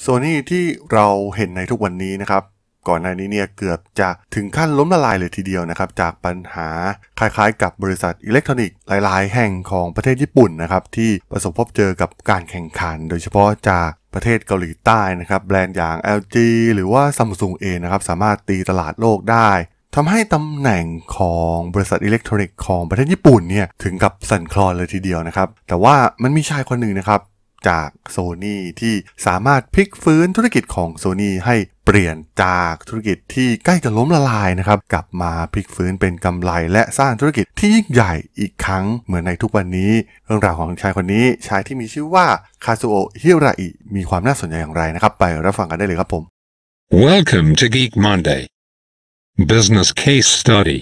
โซนี่ที่เราเห็นในทุกวันนี้นะครับก่อนหน้านี้เนี่ยเกือบจะถึงขั้นล้มละลายเลยทีเดียวนะครับจากปัญหาคล้ายๆกับบริษัทอิเล็กทรอนิกส์หลายๆแห่งของประเทศญี่ปุ่นนะครับที่ประสบพบเจอกับการแข่งขัน โดยเฉพาะจากประเทศเกาหลีใต้นะครับแบรนด์อย่าง LG หรือว่า Samsung เองนะครับสามารถตีตลาดโลกได้ทำให้ตำแหน่งของบริษัทอิเล็กทรอนิกส์ของประเทศญี่ปุ่นเนี่ยถึงกับสั่นคลอนเลยทีเดียวนะครับ แต่ว่ามันมีชายคนหนึ่งนะครับจากโซ ny ที่สามารถพลิกฟื้นธุรกิจของโซ ny ให้เปลี่ยนจากธุรกิจที่ใกล้จะล้มละลายนะครับ กลับมาพลิกฟื้นเป็นกำไรและสร้างธุรกิจที่ยิ่งใหญ่อีกครั้งเหมือนในทุกวันนี้ เรื่องราวของชายคนนี้ ชายที่มีชื่อว่าคาซูโอฮิราอิมีความน่าสนใจอย่างไรนะครับ ไปรับฟังกันได้เลยครับผม Welcome to Geek Monday Business Case Study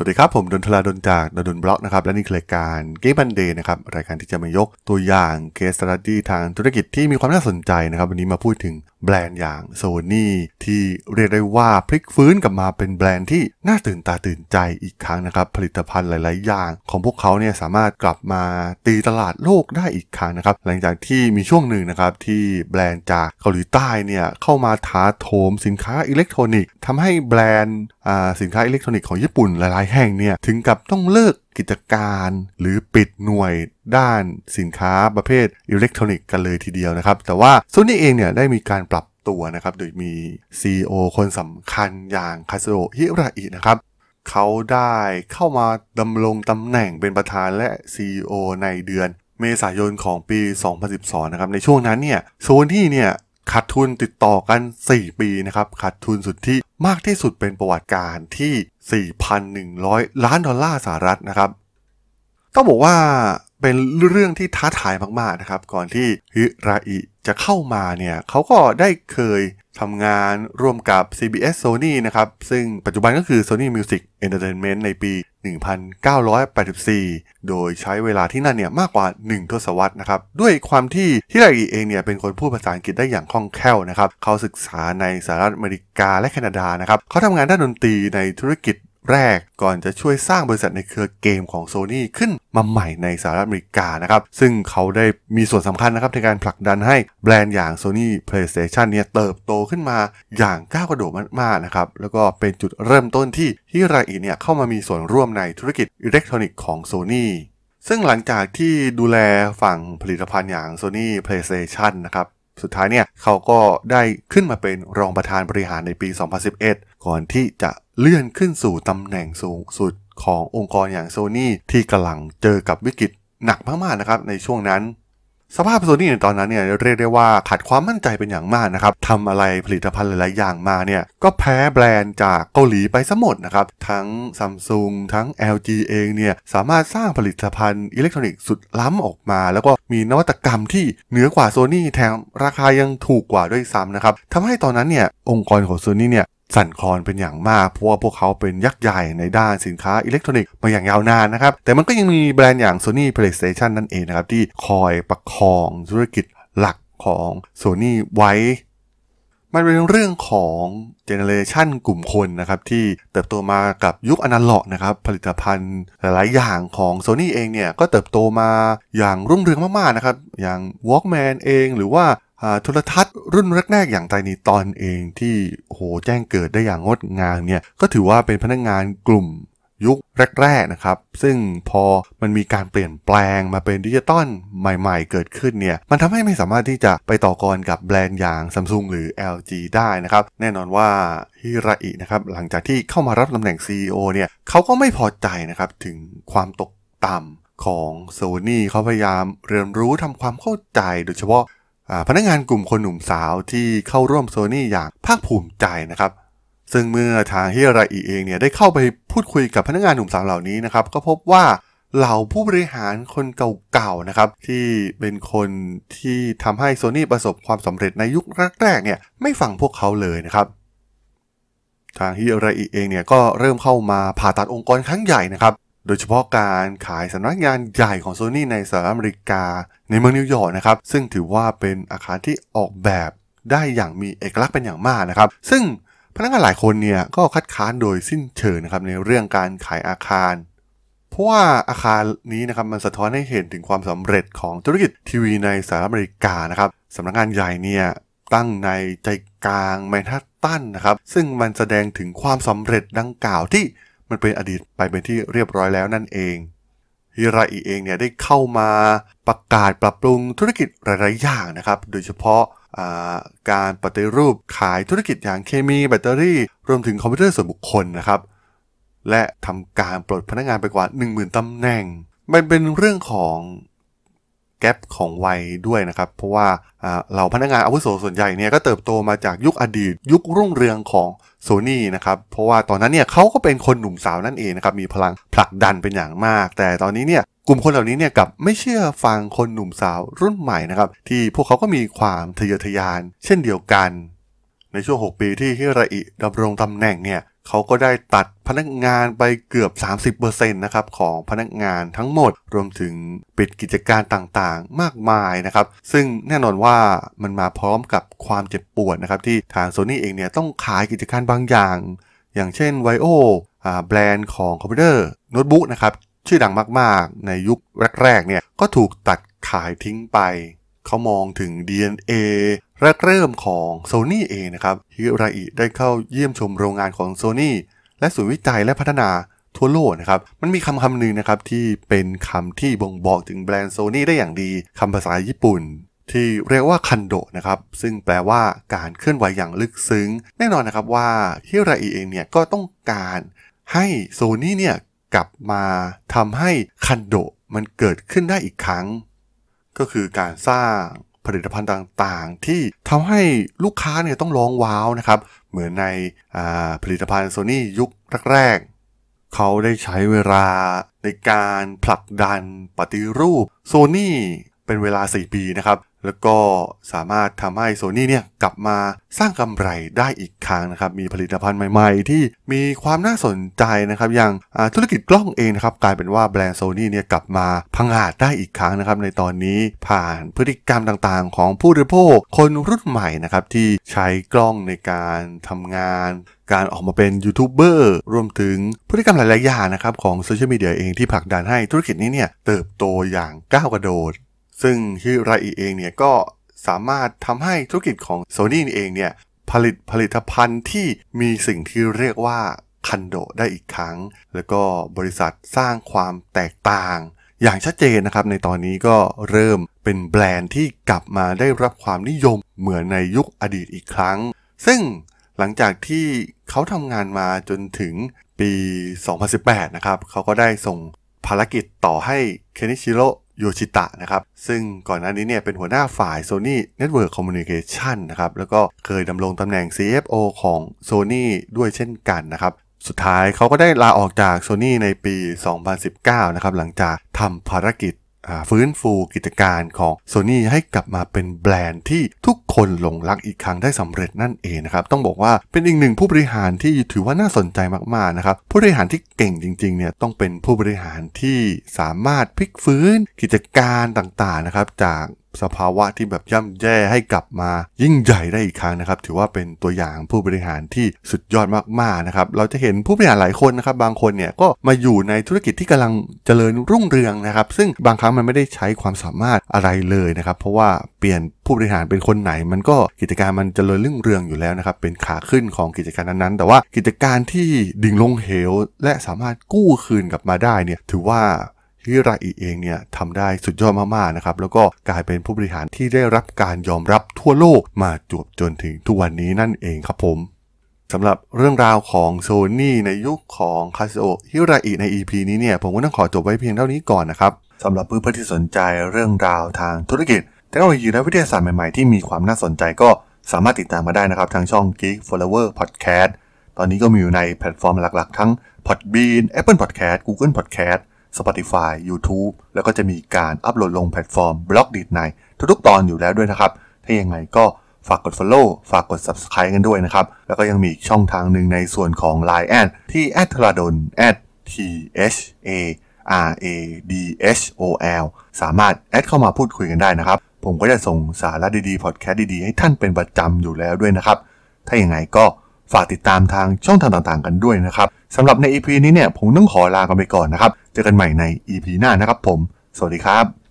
สวัสดีครับ ผมดนทลาดนจากดนบล็อกนะครับ และนี่คือรายการเกมบันเดย์นะครับ รายการที่จะมายกตัวอย่างเคสตัดดี้ทางธุรกิจที่มีความน่าสนใจนะครับ วันนี้มาพูดถึงแบรนด์อย่าง Sony ที่เรียกได้ว่าพลิกฟื้นกลับมาเป็นแบรนด์ที่น่าตื่นตาตื่นใจอีกครั้งนะครับผลิตภัณฑ์หลาย ๆ อย่าง ของพวกเขาเนี่ยสามารถกลับมาตีตลาดโลกได้อีกครั้งนะครับหลังจากที่มีช่วงหนึ่งนะครับที่แบรนด์จากเกาหลีใต้เนี่ยเข้ามาท้าโถมสินค้าอิเล็กทรอนิกส์ทำให้แบรนด์สินค้าอิเล็กทรอนิกส์ของญี่ปุ่นหลาย ๆ แห่งเนี่ยถึงกับต้องเลิกกิจการหรือปิดหน่วยด้านสินค้าประเภทอิเล็กทรอนิกส์กันเลยทีเดียวนะครับ แต่ว่าโซนี่เองเนี่ยได้มีการปรับตัวนะครับโดยมี CEO คนสำคัญอย่างคาสโรฮิราอิ นะครับเขาได้เข้ามาดำรงตำแหน่งเป็นประธานและ CEO ในเดือนเมษายนของปี 2012 นะครับ ในช่วงนั้นเนี่ยโซนี่เนี่ยขาดทุนติดต่อกัน 4 ปีนะครับขาดทุนสุดทีมากที่สุดเป็นประวัติการที่ 4,100 ล้านดอลลาร์สหรัฐนะครับต้องบอกว่าเป็นเรื่องที่ท้าทายมากๆนะครับก่อนที่ฮิราอิจะเข้ามาเนี่ยเขาก็ได้เคยทำงานร่วมกับ CBS Sony นะครับซึ่งปัจจุบันก็คือ Sony Music Entertainment ในปี 1984 โดยใช้เวลาที่นั่นเนี่ยมากกว่า 1ทศวรรษนะครับด้วยความที่ฮิราอิเองเนี่ยเป็นคนพูดภาษาอังกฤษได้อย่างคล่องแคล่วนะครับเขาศึกษาในสหรัฐอเมริกาและแคนาดานะครับเขาทำงานด้านดนตรีในธุรกิจแรกก่อนจะช่วยสร้างบริษัทในเครือเกมของ Sony ขึ้นมาใหม่ในสหรัฐอเมริกานะครับซึ่งเขาได้มีส่วนสำคัญนะครับในการผลักดันให้แบรนด์อย่าง Sony PlayStation เนี่ย เติบโตขึ้นมาอย่างก้าวกระโดดมากๆนะครับแล้วก็เป็นจุดเริ่มต้นที่ฮิราอิเนี่ยเข้ามามีส่วนร่วมในธุรกิจอิเล็กทรอนิกส์ของ Sony ซึ่งหลังจากที่ดูแลฝั่งผลิตภัณฑ์อย่าง Sony PlayStation นะครับสุดท้ายเนี่ยเขาก็ได้ขึ้นมาเป็นรองประธานบริหารในปี 2011 ก่อนที่จะเลื่อนขึ้นสู่ตำแหน่งสูงสุดขององค์กรอย่างโซนี่ที่กำลังเจอกับวิกฤตหนักมากๆนะครับในช่วงนั้น สภาพโซนี่ในตอนนั้นเนี่ยเรียกได้ว่าขาดความมั่นใจเป็นอย่างมากนะครับทำอะไรผลิตภัณฑ์หลายๆอย่างมาเนี่ยก็แพ้แบรนด์จากเกาหลีไปซะหมดนะครับทั้งซัมซุงทั้ง LG เองเนี่ยสามารถสร้างผลิตภัณฑ์อิเล็กทรอนิกส์สุดล้ำออกมา แล้วก็มีนวัตกรรมที่เหนือกว่าโซนี่แถมราคายังถูกกว่าด้วยซ้ำนะครับทำให้ตอนนั้นเนี่ยองค์กรของโซนี่เนี่ยสั่นคลอนเป็นอย่างมาก เพราะว่าพวกเขาเป็นยักษ์ใหญ่ ในด้านสินค้าอิเล็กทรอนิกส์มาอย่างยาวนานนะครับ แต่มันก็ยังมีแบรนด์อย่าง Sony PlayStation นั่นเองนะครับ ที่คอยประคองธุรกิจหลักของ Sony ไว้ มันเป็นเรื่องของเจเนเรชันกลุ่มคนนะครับ ที่เติบโตมากับยุคอนาล็อกนะครับผลิตภัณฑ์หลายๆ อย่างของ Sony เองเนี่ยก็เติบโตมาอย่างรุ่งเรืองมากๆนะครับอย่าง Walkman เองหรือว่าโทรทัศน์รุ่นแรกๆอย่างไตนีตอนเองที่โหแจ้งเกิดได้อย่างงดงามเนี่ยก็ถือว่าเป็นพนักงงานกลุ่มยุคแรกๆนะครับ ซึ่งพอมันมีการเปลี่ยนแปลงมาเป็นดิจิตอลใหม่ๆเกิดขึ้นเนี่ยมันทำให้ไม่สามารถที่จะไปต่อกรกับแบรนด์อย่าง Samsung หรือ LG ได้นะครับ แน่นอนว่าฮิราอินะครับหลังจากที่เข้ามารับตำแหน่ง CEO เนี่ยเขาก็ไม่พอใจนะครับถึงความตกต่ำของโซนี่เขาพยายามเรียนรู้ทำความเข้าใจโดยเฉพาะพนักงานกลุ่มคนหนุ่มสาวที่เข้าร่วมโซนี่อย่างภาคภูมิใจนะครับ ซึ่งเมื่อทางฮิราอิเองเนี่ยได้เข้าไปพูดคุยกับพนักงานหนุ่มสาวเหล่านี้นะครับก็พบว่าเหล่าผู้บริหารคนเก่าๆนะครับที่เป็นคนที่ทำให้โซนี่ประสบความสำเร็จในยุคแรกๆเนี่ยไม่ฟังพวกเขาเลยนะครับ ทางฮิราอิเองเนี่ยก็เริ่มเข้ามาผ่าตัดองค์กรครั้งใหญ่นะครับโดยเฉพาะการขายสำนักงานใหญ่ของโซนี่ในสหรัฐอเมริกาในเมืองนิวยอร์กนะครับซึ่งถือว่าเป็นอาคารที่ออกแบบได้อย่างมีเอกลักษณ์เป็นอย่างมากนะครับซึ่งพนักงานหลายคนเนี่ยก็คัดค้านโดยสิ้นเชิงนะครับในเรื่องการขายอาคาร เพราะว่าอาคารนี้นะครับมันสะท้อนให้เห็นถึงความสำเร็จของธุรกิจทีวีในสหรัฐอเมริกานะครับสำนักงานใหญ่เนี่ยตั้งในใจกลางแมนฮัตตันนะครับซึ่งมันแสดงถึงความสำเร็จดังกล่าวที่มันเป็นอดีตไปเป็นที่เรียบร้อยแล้วนั่นเอง ฮิราอิเองเนี่ยได้เข้ามาประกาศปรับปรุงธุรกิจหลายๆอย่างนะครับ โดยเฉพาะการปฏิรูปขายธุรกิจอย่างเคมีแบตเตอรี่ รวมถึงคอมพิวเตอร์ส่วนบุคคลนะครับและทำการปลดพนักงานไปกว่า 10,000ตำแหน่งมันเป็นเรื่องของแกลบของวัยด้วยนะครับ เพราะว่าเหล่าพนักงานอาวุโสส่วนใหญ่เนี่ยก็เติบโตมาจากยุคอดีต ยุครุ่งเรืองของโซนี่นะครับเพราะว่าตอนนั้นเนี่ยเขาก็เป็นคนหนุ่มสาวนั่นเองนะครับมีพลังผลักดันเป็นอย่างมาก แต่ตอนนี้เนี่ยกลุ่มคนเหล่านี้เนี่ยกับไม่เชื่อฟังคนหนุ่มสาวรุ่นใหม่นะครับที่พวกเขาก็มีความทะเยอทะยานเช่นเดียวกัน ในช่วง 6 ปีที่ฮิราอิดำรงตำแหน่งเนี่ยเขาก็ได้ตัดพนักงานไปเกือบ 30%นะครับของพนักงานทั้งหมด รวมถึงปิดกิจการต่างๆ มากมายนะครับซึ่งแน่นอนว่ามันมาพร้อมกับความเจ็บปวดนะครับที่ทางโซนี่เองเนี่ยต้องขายกิจการบางอย่าง อย่างเช่นไวโอแบรนด์ของคอมพิวเตอร์ โน้ตบุ๊กนะครับชื่อดังมากๆ ในยุคแรกๆเนี่ยก็ถูกตัดขายทิ้งไปเขามองถึง DNA แรกเริ่มของซน n y เองนะครับ ฮิราอิได้เข้าเยี่ยมชมโรงงานของซน n y และศูนย์วิจัยและพัฒนาทั่วโลกนะครับ มันมีคำคำหนึ่งนะครับ ที่เป็นคำที่บ่งบอกถึงแบรนด์โซนี่ได้อย่างดีคำภาษาญี่ปุ่น ที่เรียกว่าคันโดนะครับซึ่งแปลว่าการเคลื่อนไหวอย่างลึกซึ้ง แน่นอนนะครับว่าฮิราอิเองเนี่ยก็ต้องการให้โซนี่เนี่ยกลับมาทำให้คันโดมันเกิดขึ้นได้อีกครั้ง ก็คือการสร้างผลิตภัณฑ์ต่างๆ ที่ทำให้ลูกค้าเนี่ยต้องร้องว้าวนะครับเหมือนในผลิตภัณฑ์ Sony ยุคแรกๆเขาได้ใช้เวลาในการผลักดันปฏิรูป Sony เป็นเวลา 4 ปีนะครับ แล้วก็สามารถทำให้โซนี่เนี่ยกลับมาสร้างกำไรได้อีกครั้งนะครับ มีผลิตภัณฑ์ใหม่ ๆ ที่มีความน่าสนใจนะครับ อย่างธุรกิจกล้องเองนะครับ กลายเป็นว่าแบรนด์โซนี่เนี่ยกลับมาพังอาจได้อีกครั้งนะครับ ในตอนนี้ผ่านพฤติกรรมต่างๆ ของผู้บริโภค คนรุ่นใหม่นะครับที่ใช้กล้องในการทำงาน การออกมาเป็นยูทูบเบอร์ รวมถึงพฤติกรรมหลายๆอย่างนะครับของโซเชียลมีเดียเองที่ผลักดันให้ธุรกิจนี้เนี่ยเติบโตอย่างก้าวกระโดดซึ่งฮิไรอีเองเนี่ยก็สามารถทำให้ธุรกิจของโซนี่เองเนี่ย ผลิตผลิตภัณฑ์ที่มีสิ่งที่เรียกว่าคันโดได้อีกครั้ง แล้วก็บริษัทสร้างความแตกต่าง อย่างชัดเจนนะครับในตอนนี้ก็เริ่มเป็นแบรนด์ที่กลับมาได้รับความนิยมเหมือนในยุคอดีตอีกครั้ง ซึ่งหลังจากที่เขาทำงานมาจนถึงปี 2018นะครับเขาก็ได้ส่งภารกิจต่อให้เคนิชิโรโยชิตะนะครับ ซึ่งก่อนหน้านี้เนี่ยเป็นหัวหน้าฝ่าย Sony Network Communication นะครับแล้วก็เคยดำรงตำแหน่ง CFO ของ Sony ด้วยเช่นกันนะครับ สุดท้ายเขาก็ได้ลาออกจาก Sony ในปี 2019 นะครับหลังจากทำภารกิจฟื้นฟูกิจการของ Sony ให้กลับมาเป็นแบรนด์ที่ทุกคนหลงรักอีกครั้งได้สำเร็จนั่นเองนะครับต้องบอกว่าเป็นอีกหนึ่งผู้บริหารที่ถือว่าน่าสนใจมากๆนะครับผู้บริหารที่เก่งจริงๆเนี่ยต้องเป็นผู้บริหารที่สามารถพลิกฟื้นกิจการต่างๆนะครับจากสภาวะที่แบบย่ำแย่ให้กลับมา ยิ่งใหญ่ได้อีกครั้งนะครับถือว่าเป็นตัวอย่างผู้บริหารที่สุดยอดมากๆนะครับเราจะเห็นผู้บริหารหลายคนนะครับบางคนเนี่ยก็มาอยู่ในธุรกิจที่กำลังเจริญรุ่งเรืองนะครับ ซึ่งบางครั้งมันไม่ได้ใช้ความสามารถอะไรเลยนะครับ เพราะว่าเปลี่ยนผู้บริหารเป็นคนไหน มันก็กิจการมันเจริญรุ่งเรืองอยู่แล้วนะครับเป็นขาขึ้นของกิจการนั้นๆแต่ว่ากิจการที่ดิ่งลงเหวและสามารถกู้คืนกลับมาได้เนี่ยถือว่าท่ไราอีเองเนี่ยทำได้สุดยอดมากๆนะครับ แล้วก็กลายเป็นผู้บริหารที่ได้รับการยอมรับทั่วโลกมาจวบจนถึงทุกวันนี้นั่นเองครับผม สำหรับเรื่องราวของโซนี่ในยุคของคาสโอฮิราอิใน EP นี้เนี่ย ผมก็ต้องขอจบไว้เพียงเท่านี้ก่อนนะครับ สำหรับเพื่อนๆที่สนใจเรื่องราวทางธุรกิจเทคโนโลยีและวิทยาศาสตร์ใหม่ๆที่มีความน่าสนใจก็สามารถติดตามมาได้นะครับทางช่อง Geek Flower Podcast ตอนนี้ก็มีอยู่ในแพลตฟอร์มหลักๆทั้ง Podbean Apple Podcast Google Podcast Spotify YouTube แล้วก็จะมีการอัปโหลดลงแพลตฟอร์มบล็อกดีดในทุกๆตอนอยู่แล้วด้วยนะครับ ถ้ายังไงก็ฝากกด Follow ฝากกด Subscribe กันด้วยนะครับ แล้วก็ยังมีช่องทางหนึ่งในส่วนของ Line แอดที่ a d าร a d o n t h a r a d h o l สามารถแอดเข้ามาพูดคุยกันได้นะครับ ผมก็จะส่งสาระดีๆพอดแคสต์ดีๆ ให้ท่านเป็นประจำอยู่แล้วด้วยนะครับ ถ้าอย่างไงก็ฝากติดตามทางช่องทางต่างๆ กันด้วยนะครับสำหรับใน EP นี้เนี่ยผมต้องขอลากันไปก่อนนะครับ เจอกันใหม่ใน EP หน้านะครับผม สวัสดีครับ